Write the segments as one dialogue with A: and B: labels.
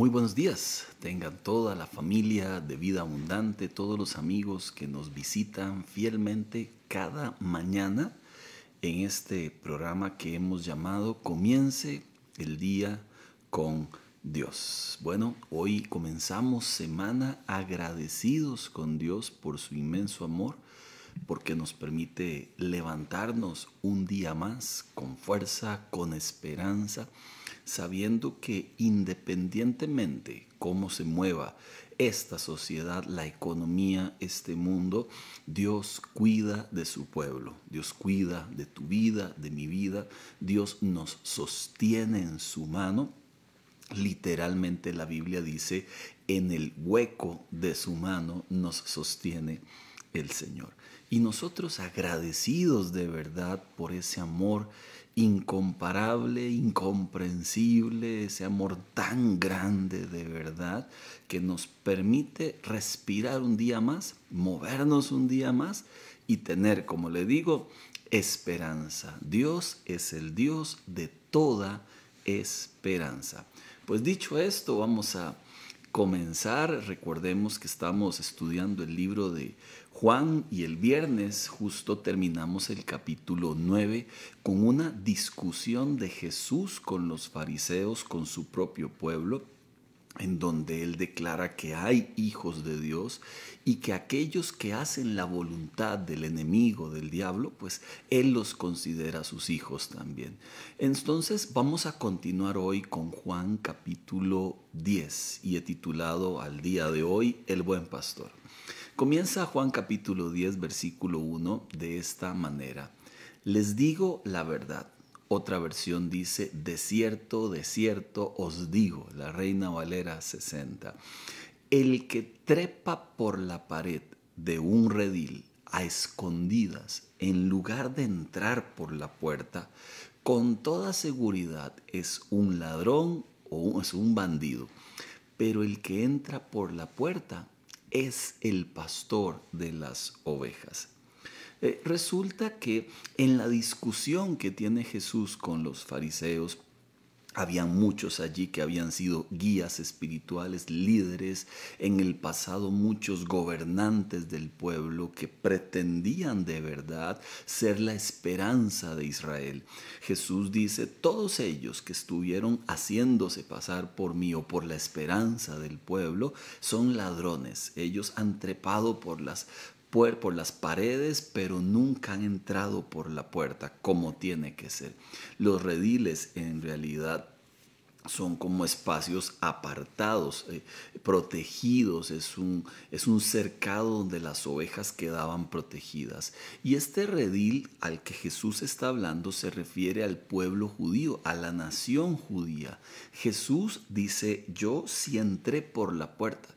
A: Muy buenos días. Tengan toda la familia de vida abundante, todos los amigos que nos visitan fielmente cada mañana en este programa que hemos llamado Comience el día con Dios. Bueno, hoy comenzamos semana agradecidos con Dios por su inmenso amor, porque nos permite levantarnos un día más con fuerza, con esperanza sabiendo que independientemente cómo se mueva esta sociedad, la economía, este mundo, Dios cuida de su pueblo, Dios cuida de tu vida, de mi vida, Dios nos sostiene en su mano. Literalmente la Biblia dice, en el hueco de su mano nos sostiene el Señor. Y nosotros agradecidos de verdad por ese amor incomparable, incomprensible, ese amor tan grande de verdad que nos permite respirar un día más, movernos un día más y tener, como le digo, esperanza. Dios es el Dios de toda esperanza. Pues dicho esto, vamos a comenzar. Recordemos que estamos estudiando el libro de Juan y el viernes justo terminamos el capítulo 9 con una discusión de Jesús con los fariseos, con su propio pueblo, en donde él declara que hay hijos de Dios y que aquellos que hacen la voluntad del enemigo, del diablo, pues él los considera sus hijos también. Entonces vamos a continuar hoy con Juan capítulo 10 y he titulado al día de hoy El buen pastor. Comienza Juan capítulo 10, versículo 1 de esta manera. Les digo la verdad. Otra versión dice, de cierto, de cierto os digo, la Reina Valera 60. El que trepa por la pared de un redil a escondidas, en lugar de entrar por la puerta, con toda seguridad es un ladrón o es un bandido. Pero el que entra por la puerta es el pastor de las ovejas. Eh, resulta que en la discusión que tiene Jesús con los fariseos habían muchos allí que habían sido guías espirituales, líderes, en el pasado muchos gobernantes del pueblo que pretendían de verdad ser la esperanza de Israel. Jesús dice, todos ellos que estuvieron haciéndose pasar por mí o por la esperanza del pueblo son ladrones. Ellos han trepado por las por las paredes, pero nunca han entrado por la puerta como tiene que ser. Los rediles en realidad son como espacios apartados, eh, protegidos, es un, es un cercado donde las ovejas quedaban protegidas. Y este redil al que Jesús está hablando se refiere al pueblo judío, a la nación judía. Jesús dice, yo sí entré por la puerta.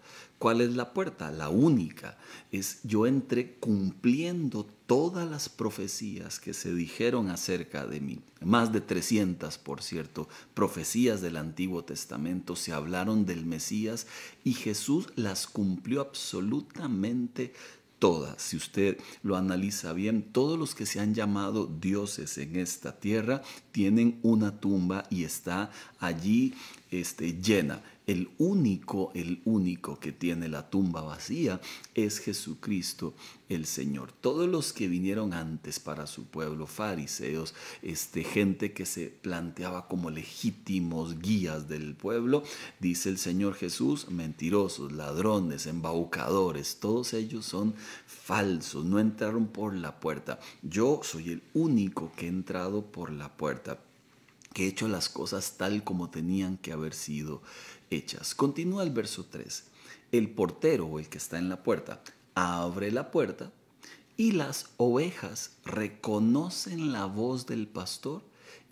A: ¿Cuál es la puerta? La única. Es yo entré cumpliendo todas las profecías que se dijeron acerca de mí. Más de 300, por cierto, profecías del Antiguo Testamento se hablaron del Mesías y Jesús las cumplió absolutamente todas. Si usted lo analiza bien, todos los que se han llamado dioses en esta tierra tienen una tumba y está allí este, llena el único, el único que tiene la tumba vacía es Jesucristo el Señor. Todos los que vinieron antes para su pueblo, fariseos, este, gente que se planteaba como legítimos guías del pueblo, dice el Señor Jesús, mentirosos, ladrones, embaucadores, todos ellos son falsos, no entraron por la puerta. Yo soy el único que he entrado por la puerta que he hecho las cosas tal como tenían que haber sido Continúa el verso 3. El portero o el que está en la puerta abre la puerta y las ovejas reconocen la voz del pastor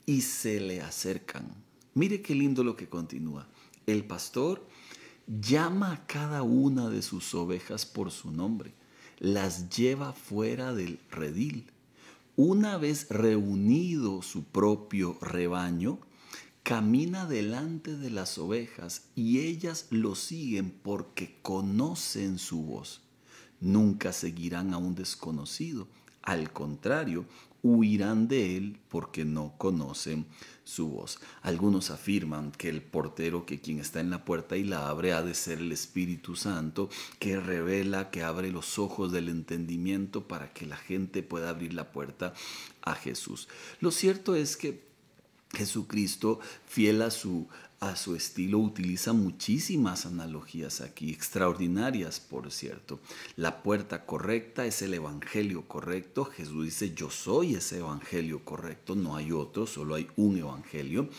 A: y se le acercan. Mire qué lindo lo que continúa. El pastor llama a cada una de sus ovejas por su nombre, las lleva fuera del redil. Una vez reunido su propio rebaño, camina delante de las ovejas y ellas lo siguen porque conocen su voz. Nunca seguirán a un desconocido, al contrario, huirán de él porque no conocen su voz. Algunos afirman que el portero, que quien está en la puerta y la abre, ha de ser el Espíritu Santo, que revela, que abre los ojos del entendimiento para que la gente pueda abrir la puerta a Jesús. Lo cierto es que Jesucristo, fiel a su, a su estilo utiliza muchísimas analogías aquí, extraordinarias por cierto. La puerta correcta es el evangelio correcto. Jesús dice, yo soy ese evangelio correcto, no hay otro, solo hay un evangelio.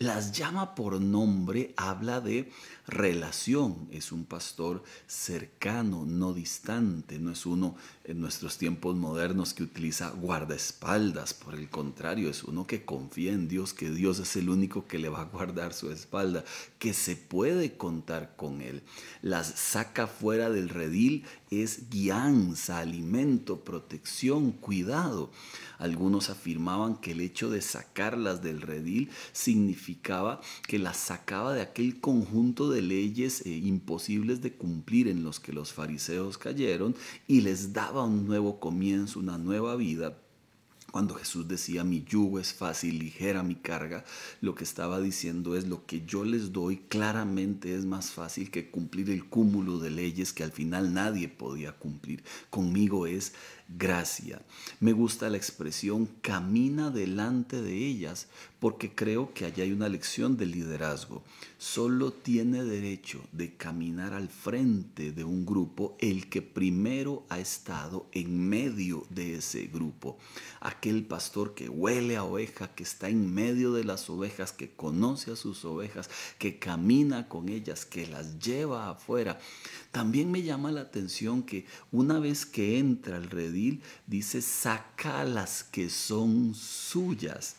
A: Las llama por nombre, habla de relación, es un pastor cercano, no distante, no es uno en nuestros tiempos modernos que utiliza guardaespaldas, por el contrario, es uno que confía en Dios, que Dios es el único que le va a guardar su que se puede contar con él. Las saca fuera del redil, es guianza, alimento, protección, cuidado. Algunos afirmaban que el hecho de sacarlas del redil significaba que las sacaba de aquel conjunto de leyes eh, imposibles de cumplir en los que los fariseos cayeron y les daba un nuevo comienzo, una nueva vida cuando Jesús decía, mi yugo es fácil, ligera mi carga, lo que estaba diciendo es, lo que yo les doy claramente es más fácil que cumplir el cúmulo de leyes que al final nadie podía cumplir. Conmigo es gracia. Me gusta la expresión camina delante de ellas porque creo que allá hay una lección de liderazgo. Solo tiene derecho de caminar al frente de un grupo el que primero ha estado en medio de ese grupo. Aquel pastor que huele a oveja, que está en medio de las ovejas, que conoce a sus ovejas, que camina con ellas, que las lleva afuera. También me llama la atención que una vez que entra alrededor dice, saca las que son suyas.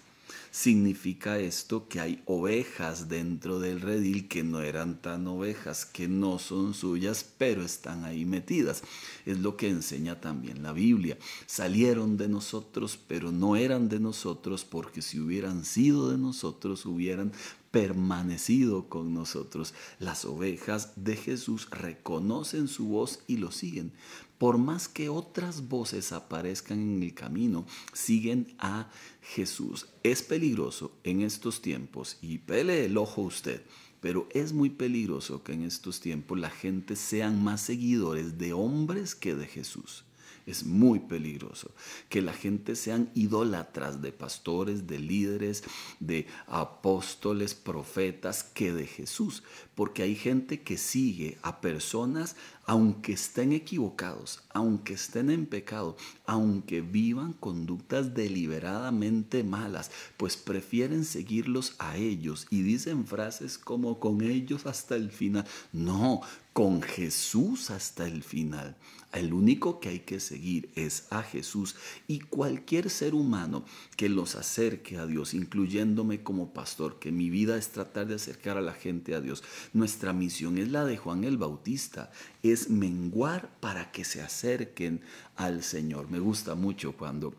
A: Significa esto que hay ovejas dentro del redil que no eran tan ovejas, que no son suyas, pero están ahí metidas. Es lo que enseña también la Biblia. Salieron de nosotros, pero no eran de nosotros, porque si hubieran sido de nosotros, hubieran permanecido con nosotros. Las ovejas de Jesús reconocen su voz y lo siguen por más que otras voces aparezcan en el camino, siguen a Jesús. Es peligroso en estos tiempos y pele el ojo usted. Pero es muy peligroso que en estos tiempos la gente sean más seguidores de hombres que de Jesús. Es muy peligroso que la gente sean idólatras de pastores, de líderes, de apóstoles, profetas, que de Jesús. Porque hay gente que sigue a personas aunque estén equivocados, aunque estén en pecado, aunque vivan conductas deliberadamente malas, pues prefieren seguirlos a ellos y dicen frases como con ellos hasta el final. No, con Jesús hasta el final. El único que hay que seguir es a Jesús y cualquier ser humano que los acerque a Dios, incluyéndome como pastor, que mi vida es tratar de acercar a la gente a Dios. Nuestra misión es la de Juan el Bautista, es menguar para que se acerquen al Señor. Me gusta mucho cuando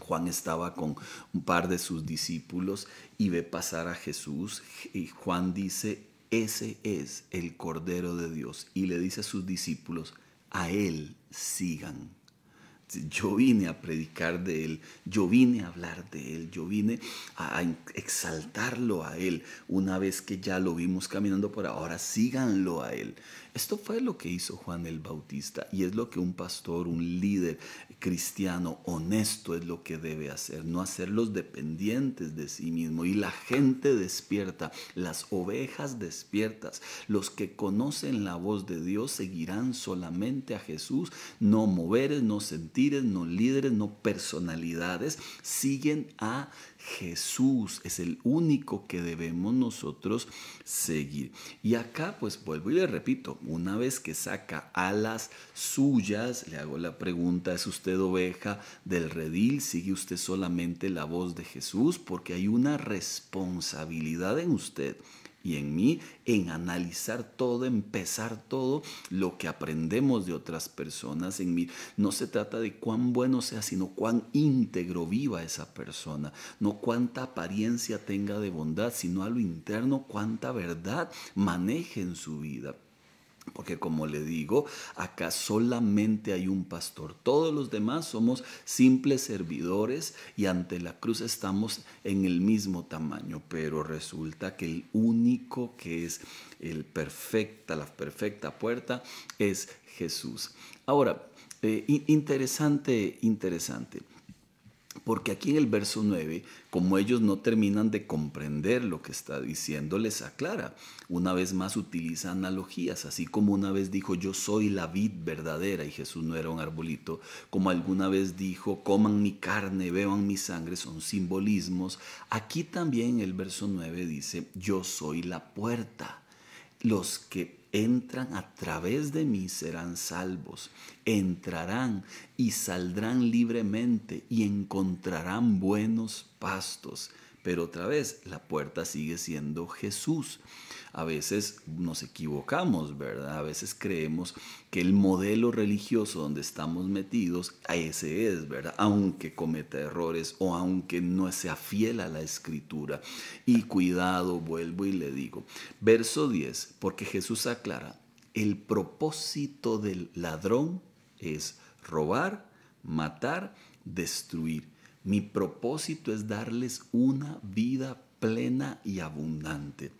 A: Juan estaba con un par de sus discípulos y ve pasar a Jesús y Juan dice, ese es el Cordero de Dios. Y le dice a sus discípulos, a Él sigan. Yo vine a predicar de Él, yo vine a hablar de Él, yo vine a exaltarlo a Él. Una vez que ya lo vimos caminando por ahora, síganlo a Él. Esto fue lo que hizo Juan el Bautista y es lo que un pastor, un líder cristiano honesto es lo que debe hacer, no hacerlos dependientes de sí mismo. Y la gente despierta, las ovejas despiertas, los que conocen la voz de Dios seguirán solamente a Jesús, no moveres, no sentir no líderes, no personalidades, siguen a Jesús. Es el único que debemos nosotros seguir. Y acá, pues vuelvo y le repito, una vez que saca alas suyas, le hago la pregunta, ¿es usted oveja del redil? ¿Sigue usted solamente la voz de Jesús? Porque hay una responsabilidad en usted y en mí en analizar todo, empezar todo lo que aprendemos de otras personas en mí. No se trata de cuán bueno sea, sino cuán íntegro viva esa persona, no cuánta apariencia tenga de bondad, sino a lo interno cuánta verdad maneje en su vida. Porque como le digo, acá solamente hay un pastor. Todos los demás somos simples servidores y ante la cruz estamos en el mismo tamaño. Pero resulta que el único que es el perfecta, la perfecta puerta es Jesús. Ahora, eh, interesante, interesante. Porque aquí en el verso 9, como ellos no terminan de comprender lo que está diciendo, les aclara. Una vez más utiliza analogías, así como una vez dijo yo soy la vid verdadera y Jesús no era un arbolito, como alguna vez dijo coman mi carne, beban mi sangre, son simbolismos. Aquí también el verso 9 dice yo soy la puerta. Los que entran a través de mí serán salvos. Entrarán y saldrán libremente y encontrarán buenos pastos. Pero otra vez, la puerta sigue siendo Jesús. A veces nos equivocamos, ¿verdad? A veces creemos que el modelo religioso donde estamos metidos, a ese es, ¿verdad? Aunque cometa errores o aunque no sea fiel a la escritura. Y cuidado, vuelvo y le digo. Verso 10, porque Jesús aclara, el propósito del ladrón es robar, matar, destruir. Mi propósito es darles una vida plena y abundante.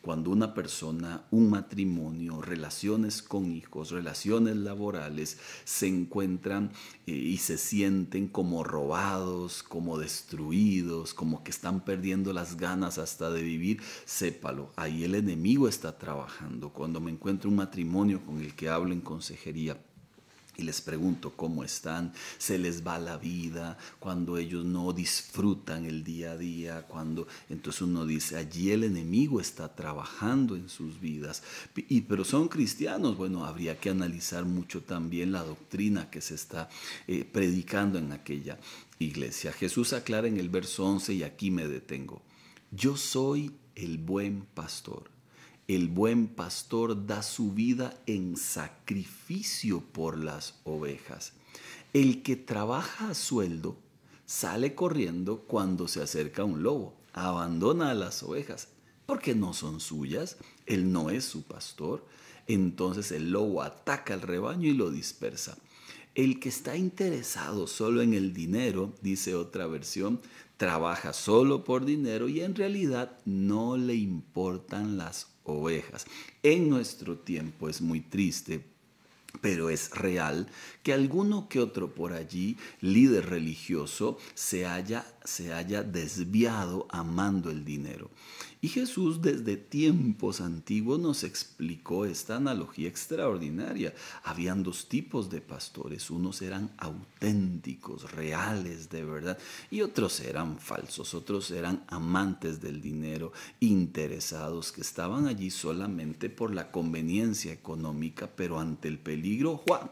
A: Cuando una persona, un matrimonio, relaciones con hijos, relaciones laborales se encuentran eh, y se sienten como robados, como destruidos, como que están perdiendo las ganas hasta de vivir, sépalo, ahí el enemigo está trabajando. Cuando me encuentro un matrimonio con el que hablo en consejería, y les pregunto cómo están, se les va la vida, cuando ellos no disfrutan el día a día, cuando entonces uno dice, allí el enemigo está trabajando en sus vidas. Y pero son cristianos, bueno, habría que analizar mucho también la doctrina que se está eh, predicando en aquella iglesia. Jesús aclara en el verso 11 y aquí me detengo. Yo soy el buen pastor. El buen pastor da su vida en sacrificio por las ovejas. El que trabaja a sueldo sale corriendo cuando se acerca un lobo, abandona a las ovejas, porque no son suyas, él no es su pastor. Entonces el lobo ataca al rebaño y lo dispersa. El que está interesado solo en el dinero, dice otra versión, trabaja solo por dinero y en realidad no le importan las ovejas. En nuestro tiempo es muy triste pero es real que alguno que otro por allí, líder religioso, se haya se haya desviado amando el dinero. Y Jesús desde tiempos antiguos nos explicó esta analogía extraordinaria. Habían dos tipos de pastores, unos eran auténticos, reales de verdad, y otros eran falsos, otros eran amantes del dinero, interesados, que estaban allí solamente por la conveniencia económica, pero ante el peligro, Juan,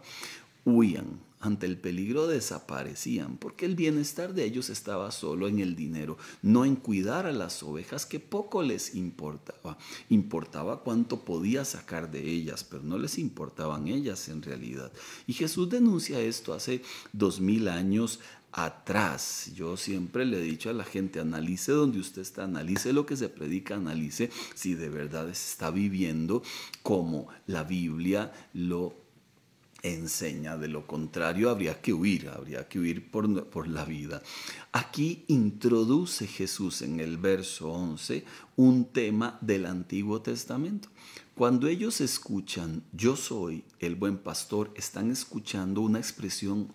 A: huían ante el peligro desaparecían, porque el bienestar de ellos estaba solo en el dinero, no en cuidar a las ovejas que poco les importaba. Importaba cuánto podía sacar de ellas, pero no les importaban ellas en realidad. Y Jesús denuncia esto hace dos mil años atrás. Yo siempre le he dicho a la gente, analice donde usted está, analice lo que se predica, analice si de verdad se está viviendo como la Biblia lo enseña. De lo contrario, habría que huir, habría que huir por, la vida. Aquí introduce Jesús en el verso 11 un tema del Antiguo Testamento. Cuando ellos escuchan, yo soy el buen pastor, están escuchando una expresión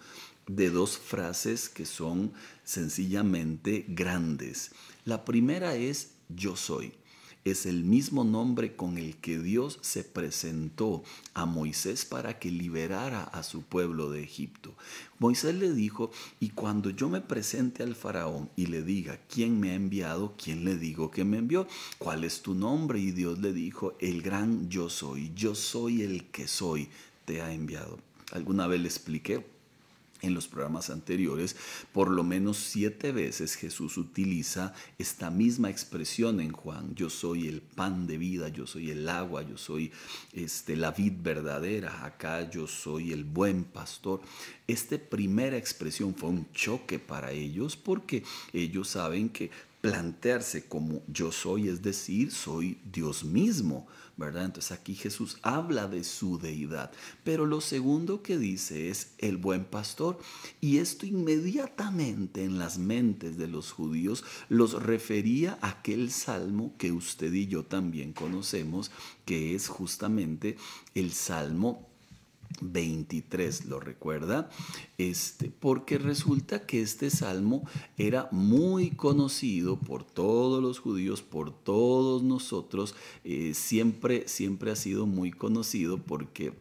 A: de dos frases que son sencillamente grandes. La primera es yo soy es el mismo nombre con el que Dios se presentó a Moisés para que liberara a su pueblo de Egipto. Moisés le dijo, y cuando yo me presente al faraón y le diga quién me ha enviado, quién le digo que me envió, cuál es tu nombre, y Dios le dijo, el gran yo soy, yo soy el que soy, te ha enviado. Alguna vez le expliqué en los programas anteriores, por lo menos siete veces Jesús utiliza esta misma expresión en Juan. Yo soy el pan de vida, yo soy el agua, yo soy este, la vid verdadera, acá yo soy el buen pastor. Esta primera expresión fue un choque para ellos porque ellos saben que plantearse como yo soy, es decir, soy Dios mismo entonces aquí Jesús habla de su deidad. Pero lo segundo que dice es el buen pastor. Y esto inmediatamente en las mentes de los judíos los refería a aquel salmo que usted y yo también conocemos, que es justamente el salmo 23, ¿lo recuerda? Este, porque resulta que este salmo era muy conocido por todos los judíos, por todos nosotros, eh, siempre, siempre ha sido muy conocido porque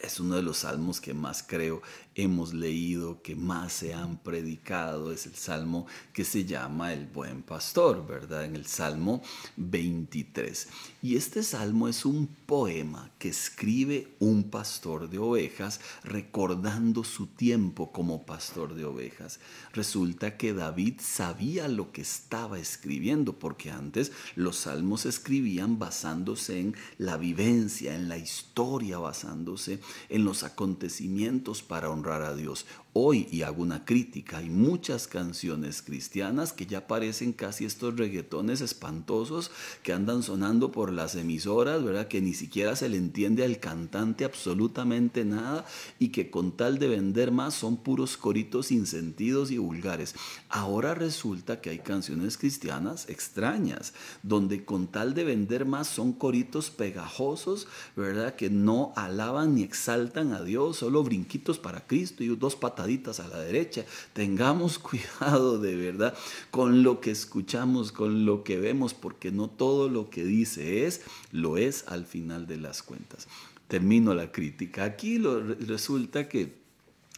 A: es uno de los salmos que más creo hemos leído, que más se han predicado. Es el salmo que se llama El Buen Pastor, ¿verdad? En el Salmo 23. Y este salmo es un poema que escribe un pastor de ovejas recordando su tiempo como pastor de ovejas. Resulta que David sabía lo que estaba escribiendo, porque antes los salmos escribían basándose en la vivencia, en la historia, basándose en los acontecimientos para honrar a Dios hoy y hago una crítica, hay muchas canciones cristianas que ya parecen casi estos reggaetones espantosos que andan sonando por las emisoras, ¿verdad? Que ni siquiera se le entiende al cantante absolutamente nada y que con tal de vender más son puros coritos sin y vulgares. Ahora resulta que hay canciones cristianas extrañas, donde con tal de vender más son coritos pegajosos, ¿verdad? Que no alaban ni exaltan a Dios, solo brinquitos para Cristo y dos patas a la derecha. Tengamos cuidado de verdad con lo que escuchamos, con lo que vemos, porque no todo lo que dice es, lo es al final de las cuentas. Termino la crítica. Aquí resulta que...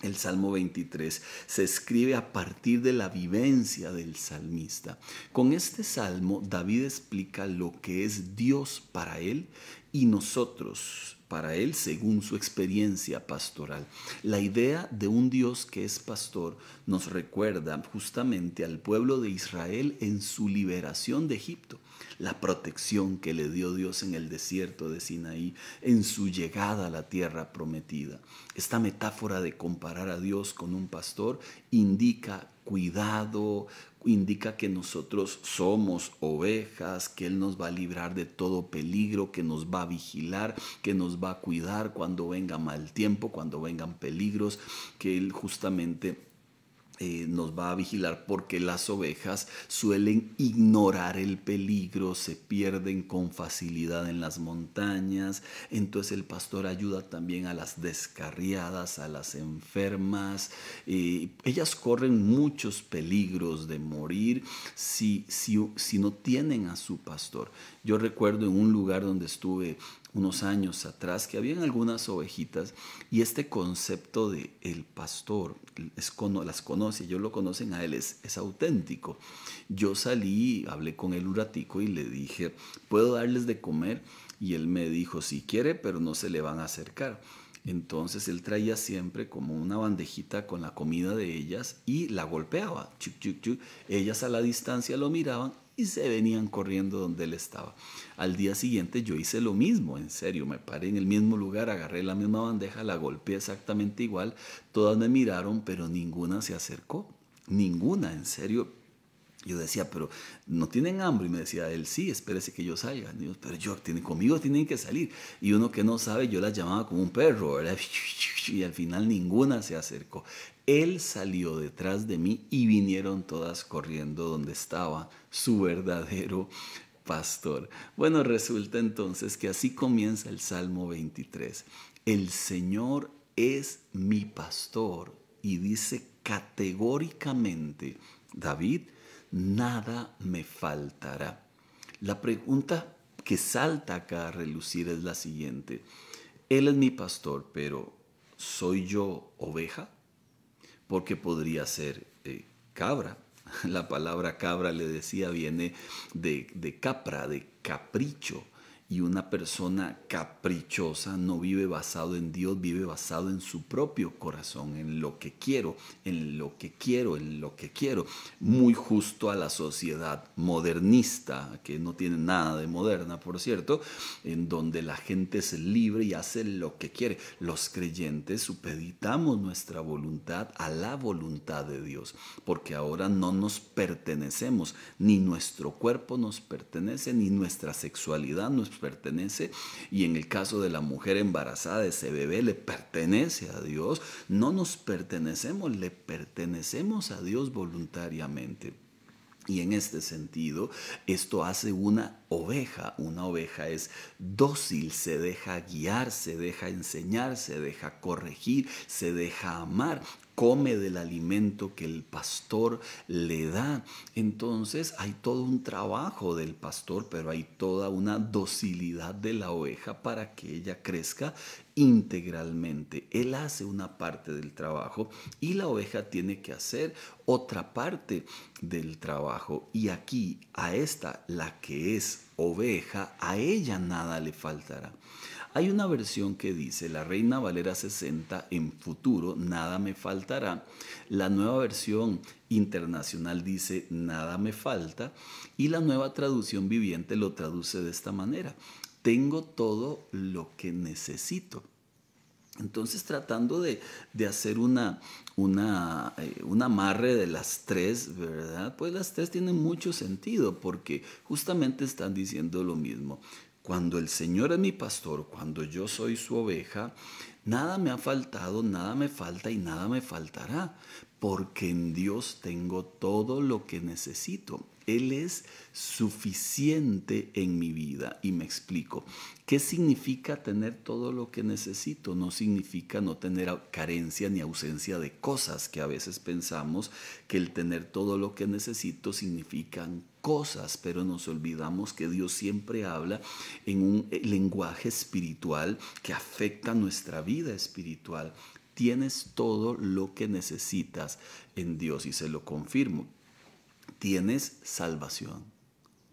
A: El Salmo 23 se escribe a partir de la vivencia del salmista. Con este salmo, David explica lo que es Dios para él y nosotros para él según su experiencia pastoral. La idea de un Dios que es pastor nos recuerda justamente al pueblo de Israel en su liberación de Egipto la protección que le dio Dios en el desierto de Sinaí, en su llegada a la tierra prometida. Esta metáfora de comparar a Dios con un pastor indica cuidado, indica que nosotros somos ovejas, que Él nos va a librar de todo peligro, que nos va a vigilar, que nos va a cuidar cuando venga mal tiempo, cuando vengan peligros, que Él justamente eh, nos va a vigilar porque las ovejas suelen ignorar el peligro, se pierden con facilidad en las montañas, entonces el pastor ayuda también a las descarriadas, a las enfermas, y eh, ellas corren muchos peligros de morir si no tienen a su pastor. Yo recuerdo en un lugar donde estuve unos años atrás que habían algunas ovejitas y este concepto de el pastor las conoce, ellos lo conocen a él, es, auténtico. Yo salí, hablé con el un y le dije, ¿puedo darles de comer? Y él me dijo, si quiere, pero no se le van a acercar. Entonces él traía siempre como una bandejita con la comida de ellas y la golpeaba. Ellas a la distancia lo miraban y se venían corriendo donde él estaba. Al día siguiente yo hice lo mismo, en serio, me paré en el mismo lugar, agarré la misma bandeja, la golpeé exactamente igual, todas me miraron, pero ninguna se acercó, ninguna, en serio, yo decía, pero no tienen hambre. Y me decía él, sí, espérese que yo salga. pero yo, conmigo tienen que salir. Y uno que no sabe, yo la llamaba como un perro, Y al final ninguna se acercó. Él salió detrás de mí y vinieron todas corriendo donde estaba su verdadero pastor. Bueno, resulta entonces que así comienza el Salmo 23. El Señor es mi pastor. Y dice categóricamente, David, nada me faltará. La pregunta que salta acá a relucir es la siguiente. Él es mi pastor, pero ¿soy yo oveja? Porque podría ser eh, cabra. La palabra cabra le decía viene de capra, de capricho, y una persona caprichosa no vive basado en Dios, vive basado en su propio corazón, en lo que quiero, en lo que quiero, en lo que quiero. Muy justo a la sociedad modernista, que no tiene nada de moderna, por cierto, en donde la gente es libre y hace lo que quiere. Los creyentes supeditamos nuestra voluntad a la voluntad de Dios, porque ahora no nos pertenecemos, ni nuestro cuerpo nos pertenece, ni nuestra sexualidad nos pertenece y en el caso de la mujer embarazada, ese bebé le pertenece a Dios. No nos pertenecemos, le pertenecemos a Dios voluntariamente. Y en este sentido, esto hace una oveja. Una oveja es dócil, se deja guiar, se deja enseñar, se deja corregir, se deja amar come del alimento que el pastor le da. Entonces hay todo un trabajo del pastor, pero hay toda una docilidad de la oveja para que ella crezca integralmente. Él hace una parte del trabajo y la oveja tiene que hacer otra parte del trabajo. Y aquí, a esta, la que es oveja, a ella nada le faltará. Hay una versión que dice La Reina Valera 60 en futuro, nada me faltará. La nueva versión internacional dice nada me falta. Y la nueva traducción viviente lo traduce de esta manera. Tengo todo lo que necesito. Entonces tratando de, hacer una, una, eh, un amarre de las tres, ¿verdad? Pues las tres tienen mucho sentido porque justamente están diciendo lo mismo. Cuando el Señor es mi pastor, cuando yo soy su oveja, nada me ha faltado, nada me falta y nada me faltará, porque en Dios tengo todo lo que necesito. Él es suficiente en mi vida. Y me explico. ¿Qué significa tener todo lo que necesito? No significa no tener carencia ni ausencia de cosas, que a veces pensamos que el tener todo lo que necesito significan cosas, pero nos olvidamos que Dios siempre habla en un eh, lenguaje espiritual que afecta nuestra vida espiritual. Tienes todo lo que necesitas en Dios y se lo confirmo tienes salvación.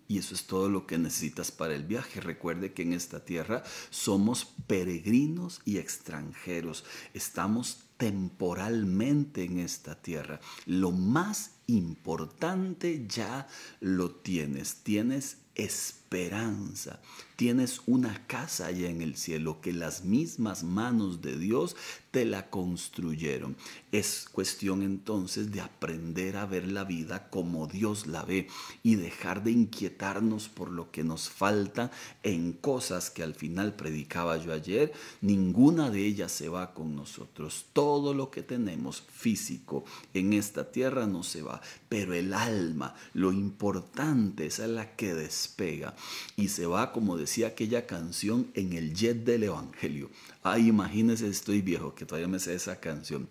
A: Y eso es todo lo que necesitas para el viaje. Recuerde que en esta tierra somos peregrinos y extranjeros. Estamos temporalmente en esta tierra. Lo más importante ya lo tienes. Tienes esperanza. Tienes una casa allá en el cielo que las mismas manos de Dios te la construyeron. Es cuestión entonces de aprender a ver la vida como Dios la ve y dejar de inquietarnos por lo que nos falta en cosas que al final predicaba yo ayer. Ninguna de ellas se va con nosotros. Todo lo que tenemos físico en esta tierra no se va pero el alma, lo importante, esa es la que despega y se va, como decía aquella canción, en el jet del Evangelio. Ay, imagínense, estoy viejo, que todavía me sé esa canción.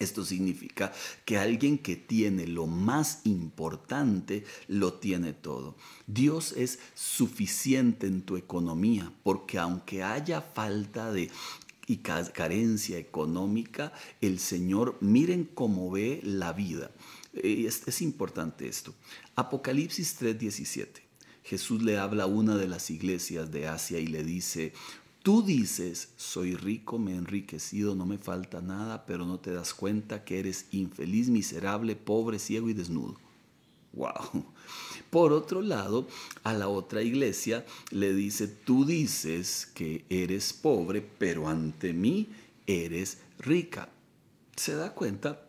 A: Esto significa que alguien que tiene lo más importante lo tiene todo. Dios es suficiente en tu economía porque aunque haya falta de y carencia económica, el Señor, miren cómo ve la vida es, importante esto. Apocalipsis 3:17. Jesús le habla a una de las iglesias de Asia y le dice, Tú dices, soy rico, me he enriquecido, no me falta nada, pero no te das cuenta que eres infeliz, miserable, pobre, ciego y desnudo. Wow. Por otro lado, a la otra iglesia le dice, tú dices que eres pobre, pero ante mí eres rica. ¿Se da cuenta?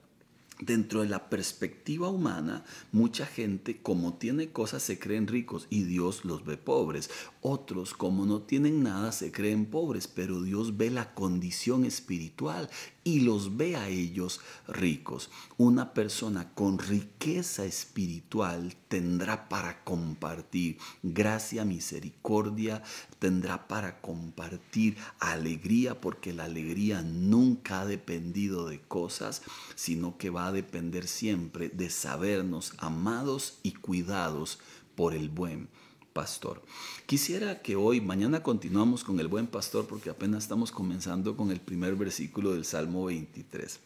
A: dentro de la perspectiva humana, mucha gente, como tiene cosas, se creen ricos y Dios los ve pobres. Otros, como no tienen nada, se creen pobres, pero Dios ve la condición espiritual y los ve a ellos ricos. Una persona con riqueza espiritual tendrá para compartir gracia, misericordia, tendrá para compartir alegría, porque la alegría nunca ha dependido de cosas, sino que va a depender siempre de sabernos amados y cuidados por el buen pastor. Quisiera que hoy, mañana continuamos con el buen pastor porque apenas estamos comenzando con el primer versículo del Salmo 23.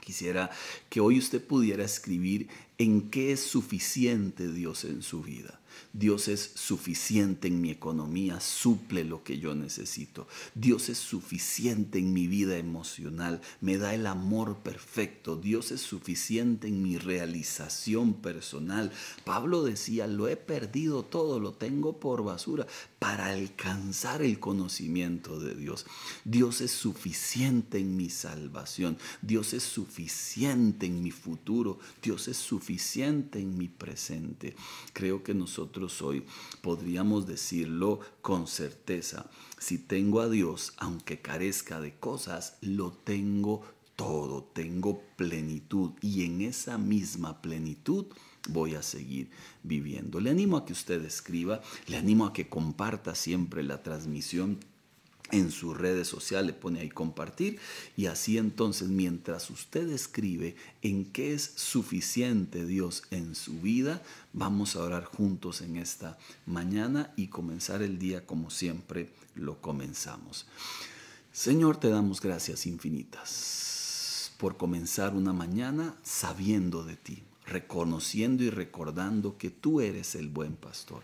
A: Quisiera que hoy usted pudiera escribir en qué es suficiente Dios en su vida. Dios es suficiente en mi economía, suple lo que yo necesito. Dios es suficiente en mi vida emocional, me da el amor perfecto. Dios es suficiente en mi realización personal. Pablo decía, lo he perdido todo, lo tengo por basura para alcanzar el conocimiento de Dios. Dios es suficiente en mi salvación. Dios es suficiente en mi futuro. Dios es suficiente en mi presente. Creo que nosotros hoy podríamos decirlo con certeza. Si tengo a Dios, aunque carezca de cosas, lo tengo todo, tengo plenitud y en esa misma plenitud voy a seguir viviendo. Le animo a que usted escriba, le animo a que comparta siempre la transmisión en sus redes sociales, pone ahí compartir y así entonces mientras usted escribe en qué es suficiente Dios en su vida, vamos a orar juntos en esta mañana y comenzar el día como siempre lo comenzamos. Señor, te damos gracias infinitas por comenzar una mañana sabiendo de ti, reconociendo y recordando que tú eres el buen pastor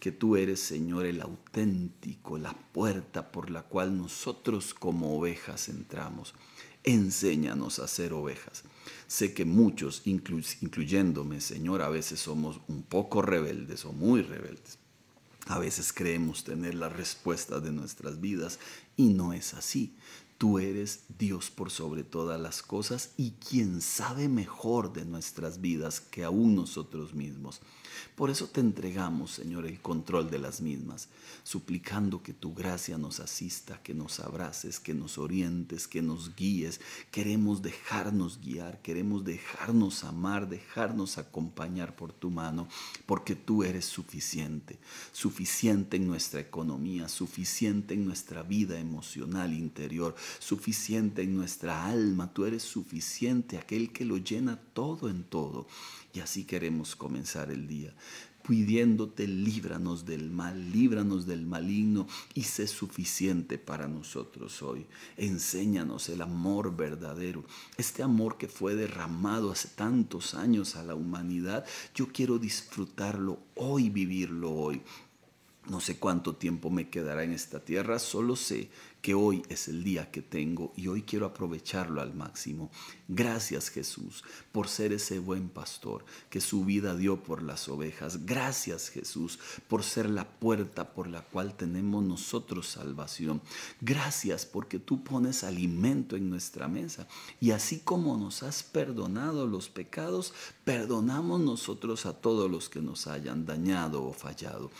A: que tú eres, Señor, el auténtico, la puerta por la cual nosotros como ovejas entramos. Enséñanos a ser ovejas. Sé que muchos, incluyéndome, Señor, a veces somos un poco rebeldes o muy rebeldes. A veces creemos tener las respuestas de nuestras vidas y no es así. Tú eres Dios por sobre todas las cosas y quien sabe mejor de nuestras vidas que aún nosotros mismos. Por eso te entregamos, Señor, el control de las mismas, suplicando que tu gracia nos asista, que nos abraces, que nos orientes, que nos guíes. Queremos dejarnos guiar, queremos dejarnos amar, dejarnos acompañar por tu mano, porque tú eres suficiente, suficiente en nuestra economía, suficiente en nuestra vida emocional interior suficiente en nuestra alma, tú eres suficiente, aquel que lo llena todo en todo. Y así queremos comenzar el día pidiéndote líbranos del mal, líbranos del maligno y sé suficiente para nosotros hoy. Enséñanos el amor verdadero, este amor que fue derramado hace tantos años a la humanidad. Yo quiero disfrutarlo hoy, vivirlo hoy. No sé cuánto tiempo me quedará en esta tierra, solo sé que hoy es el día que tengo y hoy quiero aprovecharlo al máximo. Gracias Jesús por ser ese buen pastor que su vida dio por las ovejas. Gracias Jesús por ser la puerta por la cual tenemos nosotros salvación. Gracias porque tú pones alimento en nuestra mesa y así como nos has perdonado los pecados, perdonamos nosotros a todos los que nos hayan dañado o fallado.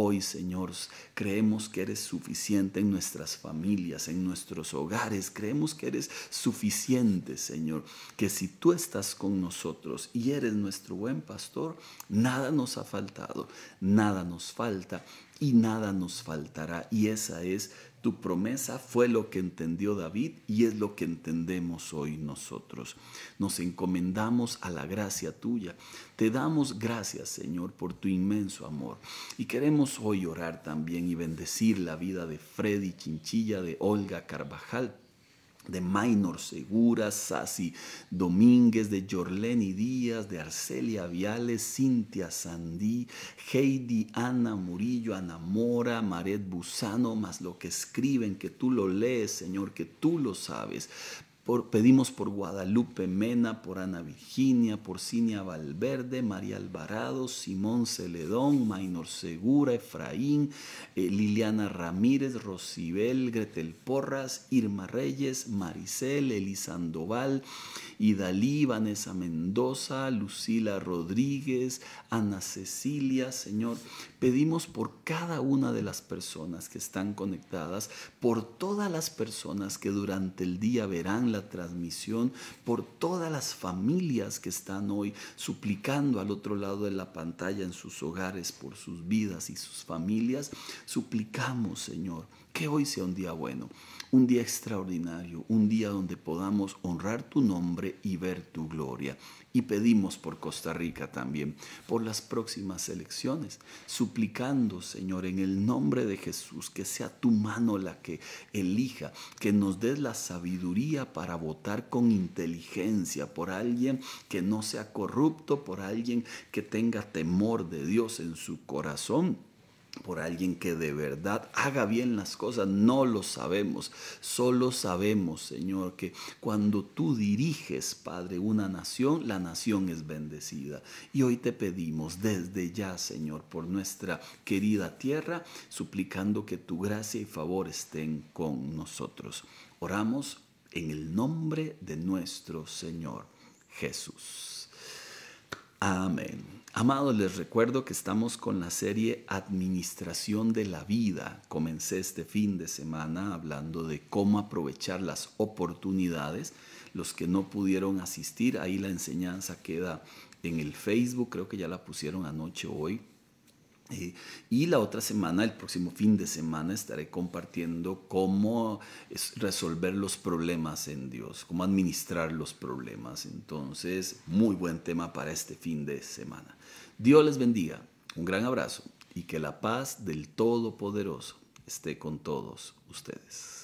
A: Hoy, Señor, creemos que eres suficiente en nuestras familias, en nuestros hogares. Creemos que eres suficiente, Señor. Que si tú estás con nosotros y eres nuestro buen pastor, nada nos ha faltado, nada nos falta y nada nos faltará. Y esa es tu promesa fue lo que entendió David y es lo que entendemos hoy nosotros. Nos encomendamos a la gracia tuya. Te damos gracias, Señor, por tu inmenso amor. Y queremos hoy orar también y bendecir la vida de Freddy Chinchilla, de Olga Carvajal de Maynor Segura, Sassi Domínguez, de Jorleni Díaz, de Arcelia Viales, Cintia Sandí, Heidi Ana Murillo, Ana Mora, Maret Busano, más lo que escriben, que tú lo lees, Señor, que tú lo sabes pedimos por Guadalupe Mena, por Ana Virginia, por Cinia Valverde, María Alvarado, Simón Celedón, Maynor Segura, Efraín, eh, Liliana Ramírez, Rocibel, Gretel Porras, Irma Reyes, Maricel, Elisandoval, Idalí, Vanessa Mendoza, Lucila Rodríguez, Ana Cecilia, Señor. Pedimos por cada una de las personas que están conectadas, por todas las personas que durante el día verán la transmisión, por todas las familias que están hoy suplicando al otro lado de la pantalla en sus hogares, por sus vidas y sus familias. Suplicamos, Señor, que hoy sea un día bueno un día extraordinario, un día donde podamos honrar tu nombre y ver tu gloria. Y pedimos por Costa Rica también, por las próximas elecciones, suplicando, Señor, en el nombre de Jesús, que sea tu mano la que elija, que nos des la sabiduría para votar con inteligencia por alguien que no sea corrupto, por alguien que tenga temor de Dios en su corazón por alguien que de verdad haga bien las cosas. No lo sabemos. Solo sabemos, Señor, que cuando tú diriges, Padre, una nación, la nación es bendecida. Y hoy te pedimos desde ya, Señor, por nuestra querida tierra, suplicando que tu gracia y favor estén con nosotros. Oramos en el nombre de nuestro Señor Jesús. Amén. Amados, les recuerdo que estamos con la serie Administración de la Vida. Comencé este fin de semana hablando de cómo aprovechar las oportunidades. Los que no pudieron asistir, ahí la enseñanza queda en el Facebook, creo que ya la pusieron anoche o hoy eh, y la otra semana, el próximo fin de semana, estaré compartiendo cómo resolver los problemas en Dios, cómo administrar los problemas. Entonces, muy buen tema para este fin de semana. Dios les bendiga, un gran abrazo y que la paz del Todopoderoso esté con todos ustedes.